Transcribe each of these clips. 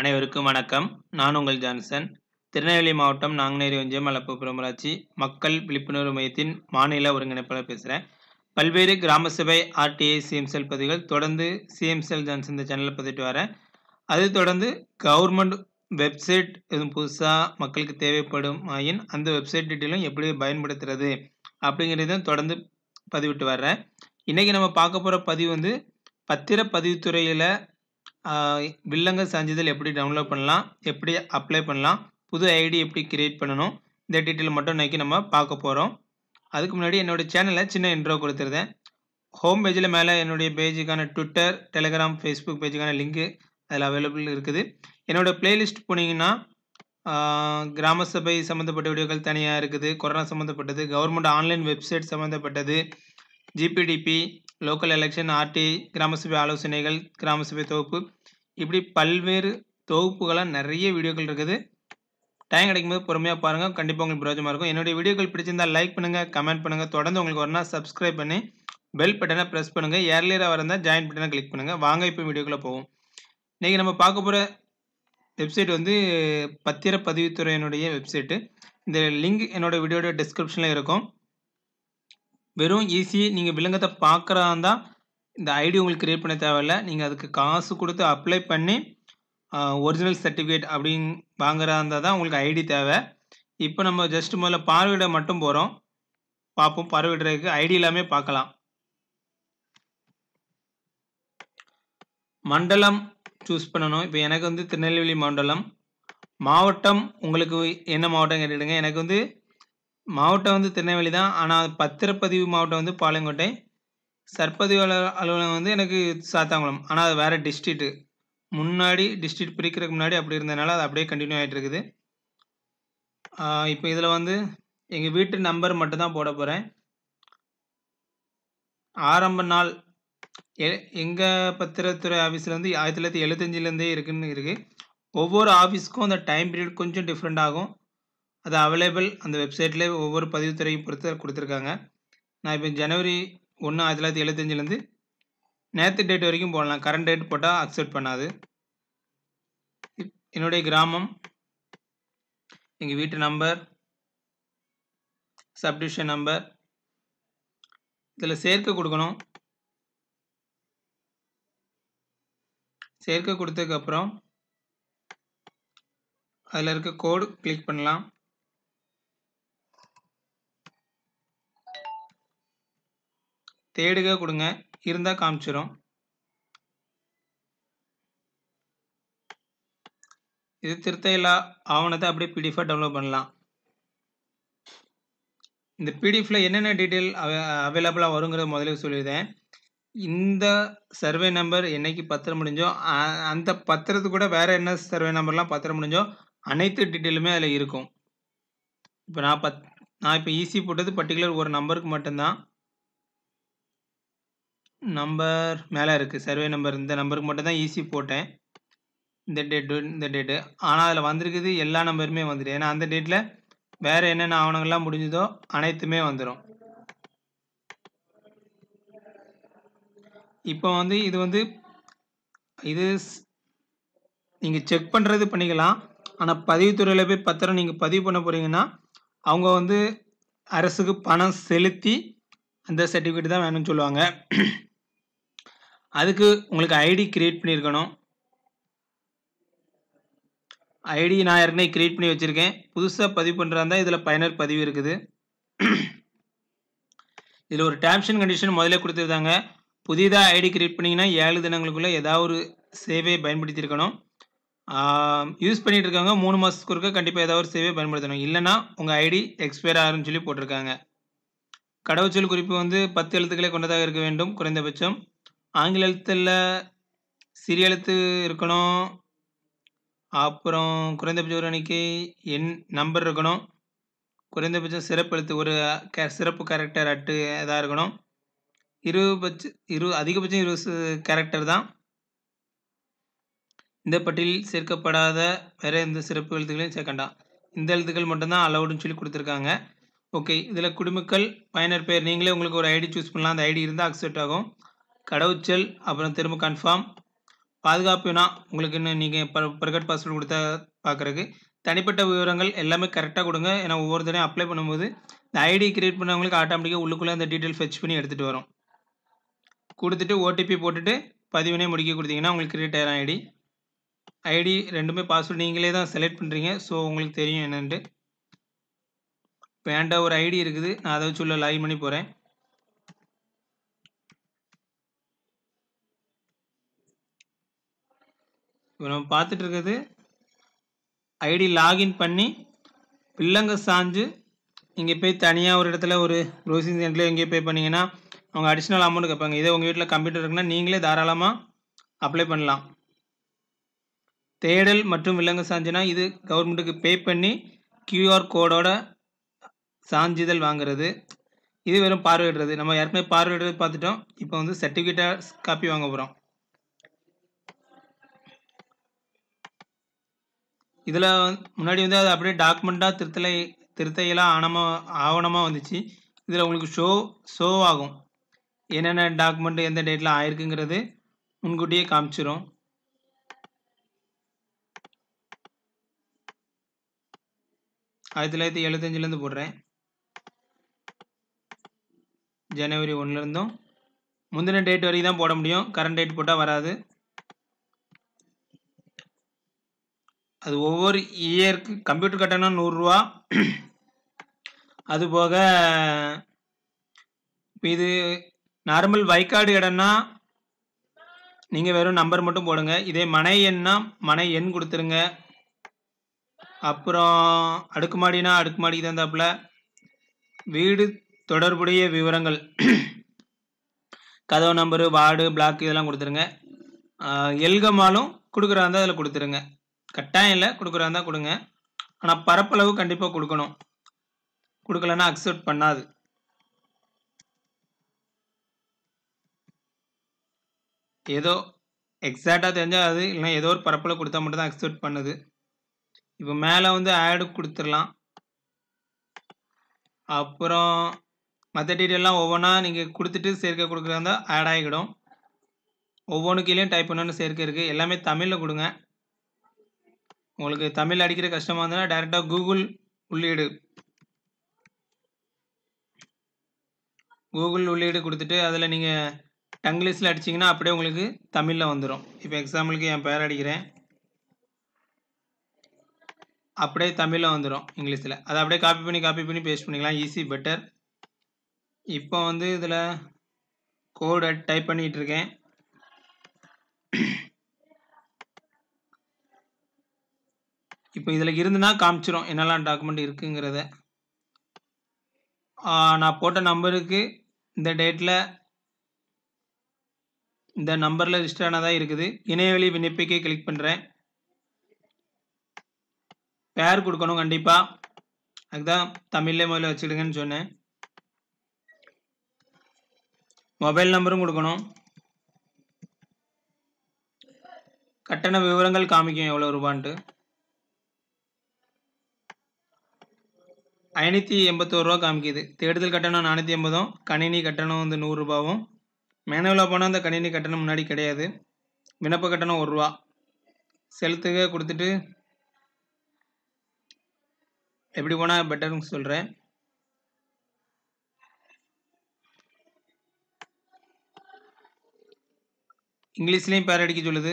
அனைவருக்கும் வணக்கம் நான் உங்கள் ஜான்சன் திருநெல்வேலி மாவட்டம் நாங்குநேரி ஒன்றியம் மலப்புப்புறம் ஊராட்சி மக்கள் விழிப்புணர்வு மையத்தின் மாநில ஒருங்கிணைப்பாளர் பேசுகிறேன் பல்வேறு கிராம சபை ஆர்டிஐ சிஎம்செல் பதிவுகள் தொடர்ந்து சிஎம்செல் ஜான்சன் இந்த சேனலில் பதிவிட்டு வரேன் அது தொடர்ந்து கவர்மெண்ட் வெப்சைட் எதுவும் புதுசாக மக்களுக்கு தேவைப்படும் ஆயின் அந்த வெப்சைட் டீட்டெயிலும் எப்படி பயன்படுத்துறது அப்படிங்கிறதும் தொடர்ந்து பதிவிட்டு வர்றேன் இன்றைக்கி நம்ம பார்க்க போகிற பதிவு வந்து பத்திரப்பதிவுத்துறையில் வில்லங்கள் சான்றிதழ் எப்படி டவுன்லோட் பண்ணலாம் எப்படி அப்ளை பண்ணலாம் புது ஐடி எப்படி கிரியேட் பண்ணணும் இந்த டீட்டெயில் மட்டும் இன்றைக்கி நம்ம பார்க்க போகிறோம் அதுக்கு முன்னாடி என்னோடய சேனலில் சின்ன இன்ட்ரோ கொடுத்துருந்தேன் ஹோம் பேஜில் மேலே என்னுடைய பேஜுக்கான ட்விட்டர் டெலிகிராம் ஃபேஸ்புக் பேஜுக்கான லிங்க்கு அதில் அவைலபிள் இருக்குது என்னோடய பிளேலிஸ்ட் போனீங்கன்னா கிராம சபை சம்மந்தப்பட்ட வீடியோக்கள் தனியாக இருக்குது கொரோனா சம்மந்தப்பட்டது கவர்மெண்ட் ஆன்லைன் வெப்சைட் சம்மந்தப்பட்டது ஜிபிடிபி லோக்கல் எலெக்ஷன் ஆர்டி கிராம சபை ஆலோசனைகள் கிராம சபை தொகுப்பு இப்படி பல்வேறு தொகுப்புகளாக நிறைய வீடியோக்கள் இருக்குது டைம் கிடைக்கும்போது பொறுமையாக பாருங்கள் கண்டிப்பாக உங்களுக்கு பிரோஜமாக இருக்கும் என்னுடைய வீடியோக்கள் பிடிச்சிருந்தால் லைக் பண்ணுங்கள் கமெண்ட் பண்ணுங்கள் தொடர்ந்து உங்களுக்கு வரனா சப்ஸ்கிரைப் பண்ணி பெல் பட்டனை ப்ரெஸ் பண்ணுங்கள் ஏர்லியராக வரந்தால் ஜாயின் பட்டனை கிளிக் பண்ணுங்கள் வாங்க இப்போ வீடியோக்குள்ளே போவோம் இன்றைக்கி நம்ம பார்க்க போகிற வெப்சைட் வந்து பத்திர வெப்சைட்டு இந்த லிங்க் என்னோடய வீடியோட டிஸ்கிரிப்ஷனில் இருக்கும் வெறும் ஈஸி நீங்கள் விலங்கத்தை பார்க்குறதா இருந்தால் இந்த ஐடி உங்களுக்கு க்ரியேட் பண்ண தேவையில்லை நீங்கள் அதுக்கு காசு கொடுத்து அப்ளை பண்ணி ஒரிஜினல் சர்டிஃபிகேட் அப்படின் வாங்குறதா இருந்தால் தான் உங்களுக்கு ஐடி தேவை இப்போ நம்ம ஜஸ்ட் முதல்ல பார்வையிட மட்டும் போகிறோம் பார்ப்போம் பார்வையிடுறதுக்கு ஐடி எல்லாமே பார்க்கலாம் மண்டலம் சூஸ் பண்ணணும் இப்போ எனக்கு வந்து திருநெல்வேலி மண்டலம் மாவட்டம் உங்களுக்கு என்ன மாவட்டம் கேட்டுக்கிட்டுங்க எனக்கு வந்து மாவட்டம் வந்து திருநெல்வேலி தான் ஆனால் பத்திரப்பதிவு மாவட்டம் வந்து பாளையங்கோட்டை சர்பதிவு அலுவலகம் வந்து எனக்கு சாத்தாங்குளம் ஆனால் அது வேறு டிஸ்ட்ரிக்ட்டு முன்னாடி டிஸ்ட்ரிக்ட் பிரிக்கிறதுக்கு முன்னாடி அப்படி இருந்ததுனால அது அப்படியே கண்டினியூ ஆகிட்டு இருக்குது இப்போ இதில் வந்து எங்கள் வீட்டு நம்பர் மட்டும்தான் போட போகிறேன் ஆரம்ப நாள் எ எங்கள் பத்திரத்துறை ஆஃபீஸில் வந்து ஆயிரத்தி தொள்ளாயிரத்தி எழுபத்தஞ்சிலேருந்தே இருக்குன்னு இருக்குது ஒவ்வொரு ஆஃபீஸ்க்கும் அந்த டைம் பீரியட் கொஞ்சம் டிஃப்ரெண்ட் ஆகும் அது அவைலபிள் அந்த வெப்சைட்டில் ஒவ்வொரு பதிவுத்துறையும் பொறுத்து கொடுத்துருக்காங்க நான் இப்போ ஜனவரி ஒன்று ஆயிரத்தி தொள்ளாயிரத்தி எழுபத்தஞ்சிலேருந்து நேற்று டேட் வரைக்கும் போடலாம் கரண்ட் டேட் போட்டால் அக்செப்ட் பண்ணாது என்னுடைய கிராமம் எங்கள் வீட்டு நம்பர் சப்டிஷன் நம்பர் இதில் சேர்க்க கொடுக்கணும் சேர்க்க கொடுத்ததுக்கப்புறம் அதில் இருக்க கோடு கிளிக் பண்ணலாம் தேடுக கொடுங்க இருந்தால் காமிச்சிடும் இது திருத்த இல்லா ஆவணத்தை அப்படியே பிடிஎஃபாக டவுன்லோட் பண்ணலாம் இந்த பிடிஎஃப்பில் என்னென்ன டீட்டெயில் அவ அவைலபிளாக வருங்கிறத முதல்ல சொல்லியிருந்தேன் இந்த சர்வே நம்பர் என்னைக்கு பத்திரம் முடிஞ்சோ அந்த பத்திரத்து கூட வேறு என்ன சர்வே நம்பர்லாம் பத்திரம் முடிஞ்சோ அனைத்து டீட்டெயிலுமே அதில் இருக்கும் இப்போ நான் பத் நான் இப்போ ஈஸி போட்டது பர்டிகுலர் ஒரு நம்பருக்கு மட்டும்தான் நம்பர் மேலே இருக்குது சர்வே நம்பர் இந்த நம்பருக்கு மட்டும் தான் ஈஸி போட்டேன் இந்த டேட்டு இந்த டேட்டு ஆனால் அதில் வந்திருக்குது எல்லா நம்பருமே வந்துடும் ஏன்னா அந்த டேட்டில் வேறு என்னென்ன ஆவணங்கள்லாம் முடிஞ்சதோ அனைத்துமே வந்துடும் இப்போ வந்து இது வந்து இது நீங்கள் செக் பண்ணுறது பண்ணிக்கலாம் ஆனால் பதிவுத்துறையில் போய் பத்திரம் நீங்கள் பதிவு பண்ண போகிறீங்கன்னா அவங்க வந்து அரசுக்கு பணம் செலுத்தி அந்த சர்டிஃபிகேட் தான் வேணும்னு சொல்லுவாங்க அதுக்கு உங்களுக்கு ஐடி கிரியேட் பண்ணியிருக்கணும் ஐடி நான் ஏற்கனவே க்ரியேட் பண்ணி வச்சுருக்கேன் புதுசாக பதிவு பண்ணுறாந்தா இதில் பயனர் பதிவு இருக்குது இதில் ஒரு டேம்ஸ் அண்ட் கண்டிஷன் முதல்ல கொடுத்துருந்தாங்க புதிதாக ஐடி கிரியேட் பண்ணிங்கன்னா ஏழு தினங்களுக்குள்ளே ஏதாவது ஒரு சேவையை பயன்படுத்தியிருக்கணும் யூஸ் பண்ணிகிட்டு இருக்காங்க மூணு மாதத்துக்கு இருக்க கண்டிப்பாக ஏதாவது ஒரு சேவையை பயன்படுத்தணும் இல்லைனா உங்கள் ஐடி எக்ஸ்பயர் ஆகுன்னு சொல்லி போட்டிருக்காங்க கடவுச்சொல் குறிப்பு வந்து பத்து எழுத்துக்களே கொண்டதாக இருக்க வேண்டும் குறைந்தபட்சம் ஆங்கில எழுத்தில் சிறிய எழுத்து இருக்கணும் அப்புறம் குறைந்தபட்ச ஒரு எண்ணிக்கை எண் நம்பர் இருக்கணும் குறைந்தபட்சம் சிறப்பு எழுத்து ஒரு கே சிறப்பு கேரக்டர் அட்டு இதாக இருக்கணும் இருபட்ச இரு அதிகபட்சம் இருபது கேரக்டர் தான் இந்த பட்டியலில் சேர்க்கப்படாத வேறு எந்த சிறப்பு எழுத்துக்களையும் சேர்க்கண்டாம் இந்த எழுத்துக்கள் மட்டும்தான் அலவுடுன்னு சொல்லி கொடுத்துருக்காங்க ஓகே இதில் குடிமக்கள் பயனர் பெயர் நீங்களே உங்களுக்கு ஒரு ஐடி சூஸ் பண்ணலாம் அந்த ஐடி இருந்தால் அக்செப்ட் ஆகும் கடவுச்சல் அப்புறம் திரும்ப கன்ஃபார்ம் பாதுகாப்புனா உங்களுக்கு இன்னும் நீங்கள் பிரகட் பாஸ்வேர்டு கொடுத்தா பார்க்குறக்கு தனிப்பட்ட விவரங்கள் எல்லாமே கரெக்டாக கொடுங்க ஏன்னா ஒவ்வொரு தடையும் அப்ளை பண்ணும்போது இந்த ஐடி கிரியேட் பண்ணவங்களுக்கு ஆட்டோமேட்டிக்காக உள்ளுக்குள்ளே அந்த டீட்டெயில் ஃபெச் பண்ணி எடுத்துகிட்டு வரும் கொடுத்துட்டு ஓடிபி போட்டுட்டு பதிவுனே முடிக்க கொடுத்தீங்கன்னா உங்களுக்கு கிரியேட் ஆகிடும் ஐடி ஐடி ரெண்டுமே பாஸ்வேர்டு நீங்களே தான் செலக்ட் பண்ணுறீங்க ஸோ உங்களுக்கு தெரியும் என்னென்ட்டு இப்போ ஒரு ஐடி இருக்குது நான் அதை வச்சு உள்ள லாகின் பண்ணி போகிறேன் இப்போ நம்ம பார்த்துட்டு இருக்கிறது ஐடி லாகின் பண்ணி பிள்ளைங்க சாஞ்சு இங்கே போய் தனியாக ஒரு இடத்துல ஒரு ப்ரௌசிங் சென்டரில் எங்கேயோ பே பண்ணிங்கன்னா அவங்க அடிஷ்னல் அமௌண்ட் கேட்பாங்க இதே உங்கள் வீட்டில் கம்ப்யூட்டர் இருக்குன்னா நீங்களே தாராளமாக அப்ளை பண்ணலாம் தேடல் மற்றும் விலங்கு சாஞ்சுனா இது கவர்மெண்ட்டுக்கு பே பண்ணி கியூஆர் கோடோட சான்றிதழ் வாங்குறது இது வெறும் பார்வையிடுறது நம்ம ஏற்கனவே பார்வையிடுறது பார்த்துட்டோம் இப்போ வந்து சர்டிஃபிகேட்டாக காப்பி வாங்க போகிறோம் இதில் முன்னாடி வந்து அது அப்படியே டாக்குமெண்ட்டாக திருத்தலை திருத்தையெல்லாம் ஆணமாக ஆவணமாக வந்துச்சு இதில் உங்களுக்கு ஷோ ஷோ ஆகும் என்னென்ன டாக்குமெண்ட்டு எந்த டேட்டில் ஆயிருக்குங்கிறது முன்கூட்டியே காமிச்சிடும் ஆயிரத்தி தொள்ளாயிரத்தி எழுபத்தஞ்சிலேருந்து போடுறேன் ஜனவரி ஒன்றுலேருந்தும் முந்தின டேட் வரைக்கும் தான் போட முடியும் கரண்ட் டேட் போட்டால் வராது அது ஒவ்வொரு இயருக்கு கம்ப்யூட்டர் கட்டணம் நூறுரூவா அதுபோக இது நார்மல் வைக்காடு இடம்னா நீங்கள் வெறும் நம்பர் மட்டும் போடுங்க இதே மனை எண்ணா மனை எண் கொடுத்துருங்க அப்புறம் அடுக்குமாடினா அடுக்குமாடிக்கு தந்தாப்புல வீடு தொடர்புடைய விவரங்கள் கதவு நம்பரு வார்டு பிளாக் இதெல்லாம் கொடுத்துருங்க எல்கமாலும் இருந்தால் அதில் கொடுத்துருங்க கட்டாயம் இல்லை கொடுக்குறாங்க தான் கொடுங்க ஆனால் பரப்பளவு கண்டிப்பாக கொடுக்கணும் கொடுக்கலன்னா அக்செப்ட் பண்ணாது ஏதோ எக்ஸாக்டாக தெரிஞ்சால் அது இல்லைன்னா ஏதோ ஒரு பரப்பளவு கொடுத்தா மட்டும் தான் அக்செப்ட் பண்ணுது இப்போ மேலே வந்து ஆடு கொடுத்துடலாம் அப்புறம் மற்ற டீட்டெயிலாம் ஒவ்வொன்றா நீங்கள் கொடுத்துட்டு சேர்க்கை கொடுக்குறதா ஆட் ஆகிடும் ஒவ்வொன்று கீழேயும் டைப் பண்ணணும்னு சேர்க்கை இருக்குது எல்லாமே தமிழில் கொடுங்க உங்களுக்கு தமிழ் அடிக்கிற கஷ்டமாக இருந்ததுன்னா டேரெக்டாக கூகுள் உள்ளீடு கூகுள் உள்ளீடு கொடுத்துட்டு அதில் நீங்கள் டங்கிலீஷில் அடிச்சிங்கன்னா அப்படியே உங்களுக்கு தமிழில் வந்துடும் இப்போ எக்ஸாம்பிளுக்கு என் பேர் அடிக்கிறேன் அப்படியே தமிழில் வந்துடும் இங்கிலீஷில் அதை அப்படியே காப்பி பண்ணி காப்பி பண்ணி பேஸ்ட் பண்ணிக்கலாம் ஈஸி பெட்டர் இப்போ வந்து இதில் கோடை டைப் பண்ணிகிட்ருக்கேன் இப்போ இதில் இருந்துன்னா காமிச்சிரும் என்னெல்லாம் டாக்குமெண்ட் இருக்குங்கிறத நான் போட்ட நம்பருக்கு இந்த டேட்டில் இந்த நம்பரில் ரிஜிஸ்டர் ஆனதாக இருக்குது இணையவழி விண்ணப்பிக்கே கிளிக் பண்ணுறேன் பேர் கொடுக்கணும் கண்டிப்பாக அதுதான் தமிழ்லே முதல்ல வச்சுடுங்கன்னு சொன்னேன் மொபைல் நம்பரும் கொடுக்கணும் கட்டண விவரங்கள் காமிக்கும் எவ்வளோ ரூபான்ட்டு ஐநூற்றி எண்பத்தோரு ரூபா காமிக்குது தேடுதல் கட்டணம் நானூற்றி எண்பதும் கணினி கட்டணம் வந்து நூறுரூபாவும் மேனுவலாக போனால் அந்த கணினி கட்டணம் முன்னாடி கிடையாது விண்ணப்ப கட்டணம் ஒரு ரூபா செலுத்துக கொடுத்துட்டு எப்படி போனால் பெட்டர்னு சொல்கிறேன் இங்கிலீஷ்லேயும் பேர் அடிக்க சொல்லுது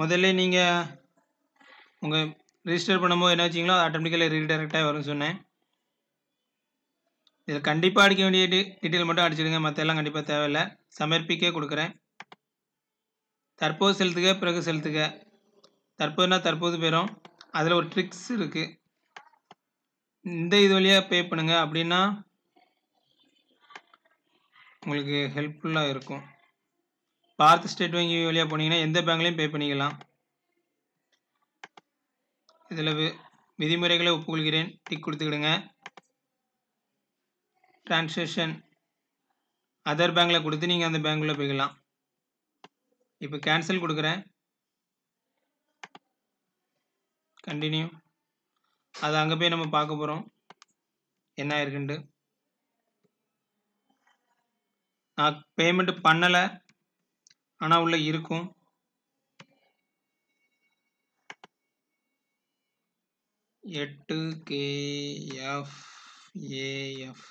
முதல்ல நீங்கள் உங்கள் ரிஜிஸ்டர் பண்ணும்போது என்ன வச்சிங்களோ அது ஆட்டோமேட்டிக்கலாக ரீடைரக்டாக வரும்னு சொன்னேன் இதில் கண்டிப்பாக அடிக்க வேண்டிய டீட்டெயில் மட்டும் அடிச்சிடுங்க மற்ற எல்லாம் கண்டிப்பாக தேவையில்லை சமர்ப்பிக்க கொடுக்குறேன் தற்போது செலுத்துக பிறகு செலுத்துக தற்போதுனா தற்போது பெறும் அதில் ஒரு ட்ரிக்ஸ் இருக்குது இந்த இது வழியாக பே பண்ணுங்கள் அப்படின்னா உங்களுக்கு ஹெல்ப்ஃபுல்லாக இருக்கும் பாரத் ஸ்டேட் வங்கி வழியாக போனீங்கன்னா எந்த பேங்க்லேயும் பே பண்ணிக்கலாம் இதில் விதிமுறைகளை ஒப்புக்கொள்கிறேன் டிக் கொடுத்துக்கிடுங்க ட்ரான்ஸ்லேஷன் அதர் பேங்க்கில் கொடுத்து நீங்கள் அந்த பேங்க்கில் போய்க்கலாம் இப்போ கேன்சல் கொடுக்குறேன் கண்டினியூ அது அங்கே போய் நம்ம பார்க்க போகிறோம் என்ன ஆயிருக்குன்ட்டு நான் பேமெண்ட்டு பண்ணலை ஆனால் உள்ளே இருக்கும் எட்டு கேஎஃப்ஏஎஃப்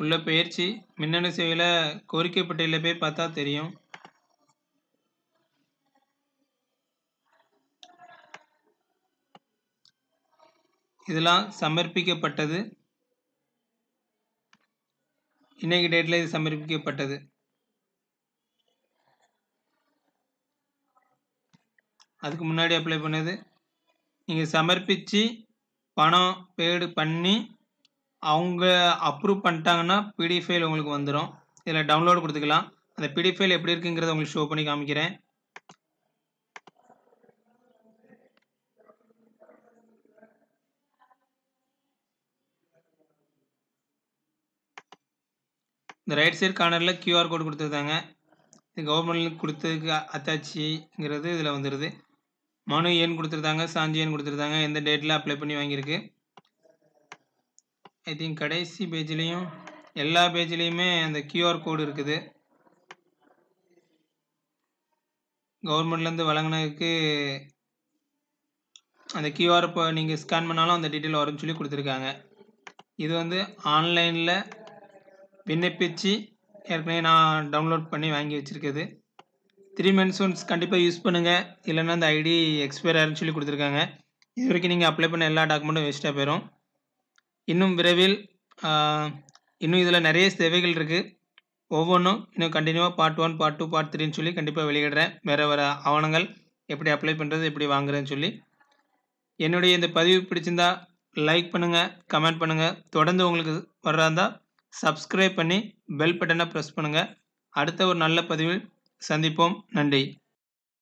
உள்ள பயிற்சி மின்னணு சேவையில் கோரிக்கை பட்டியலில் போய் பார்த்தா தெரியும் இதெல்லாம் சமர்ப்பிக்கப்பட்டது இன்னைக்கு டேட்டில் இது சமர்ப்பிக்கப்பட்டது அதுக்கு முன்னாடி அப்ளை பண்ணது நீங்கள் சமர்ப்பித்து பணம் பேடு பண்ணி அவங்க அப்ரூவ் பண்ணிட்டாங்கன்னா பிடிஎஃப் ஃபைல் உங்களுக்கு வந்துடும் இதில் டவுன்லோடு கொடுத்துக்கலாம் அந்த பிடிஎஃப் ஃபைல் எப்படி இருக்குங்கிறத உங்களுக்கு ஷோ பண்ணி காமிக்கிறேன் இந்த ரைட் சைடு கார்னரில் கியூஆர் கோடு கொடுத்துருந்தாங்க இது கவர்மெண்ட்லேருந்து கொடுத்ததுக்கு அத்தாச்சிங்கிறது இதில் வந்துடுது மனு ஏன் கொடுத்துருந்தாங்க சாஞ்சி ஏன் கொடுத்துருந்தாங்க எந்த டேட்டில் அப்ளை பண்ணி வாங்கியிருக்கு ஐ திங்க் கடைசி பேஜ்லேயும் எல்லா பேஜ்லேயுமே அந்த கியூஆர் கோடு இருக்குது கவர்மெண்ட்லேருந்து வழங்கினதுக்கு அந்த கியூஆர் இப்போ நீங்கள் ஸ்கேன் பண்ணாலும் அந்த டீட்டெயில் வரும்னு சொல்லி கொடுத்துருக்காங்க இது வந்து ஆன்லைனில் விண்ணப்பித்து ஏற்கனவே நான் டவுன்லோட் பண்ணி வாங்கி வச்சுருக்குது த்ரீ மந்த்ஸ் ஒன்ஸ் கண்டிப்பாக யூஸ் பண்ணுங்கள் இல்லைன்னா அந்த ஐடி எக்ஸ்பயர் ஆயிருன்னு சொல்லி கொடுத்துருக்காங்க இது வரைக்கும் நீங்கள் அப்ளை பண்ண எல்லா டாக்குமெண்ட்டும் வேஸ்ட்டாக போயிடும் இன்னும் விரைவில் இன்னும் இதில் நிறைய சேவைகள் இருக்குது ஒவ்வொன்றும் இன்னும் கண்டினியூவாக part one part two part த்ரீன்னு சொல்லி கண்டிப்பாக வெளியிடுறேன் வேறு வேறு ஆவணங்கள் எப்படி அப்ளை பண்ணுறது எப்படி வாங்குறேன்னு சொல்லி என்னுடைய இந்த பதிவு பிடிச்சிருந்தா லைக் பண்ணுங்கள் கமெண்ட் பண்ணுங்கள் தொடர்ந்து உங்களுக்கு வர்றதா சப்ஸ்கிரைப் பண்ணி பெல் பட்டனை ப்ரெஸ் பண்ணுங்கள் அடுத்த ஒரு நல்ல பதிவில் சந்திப்போம் நன்றி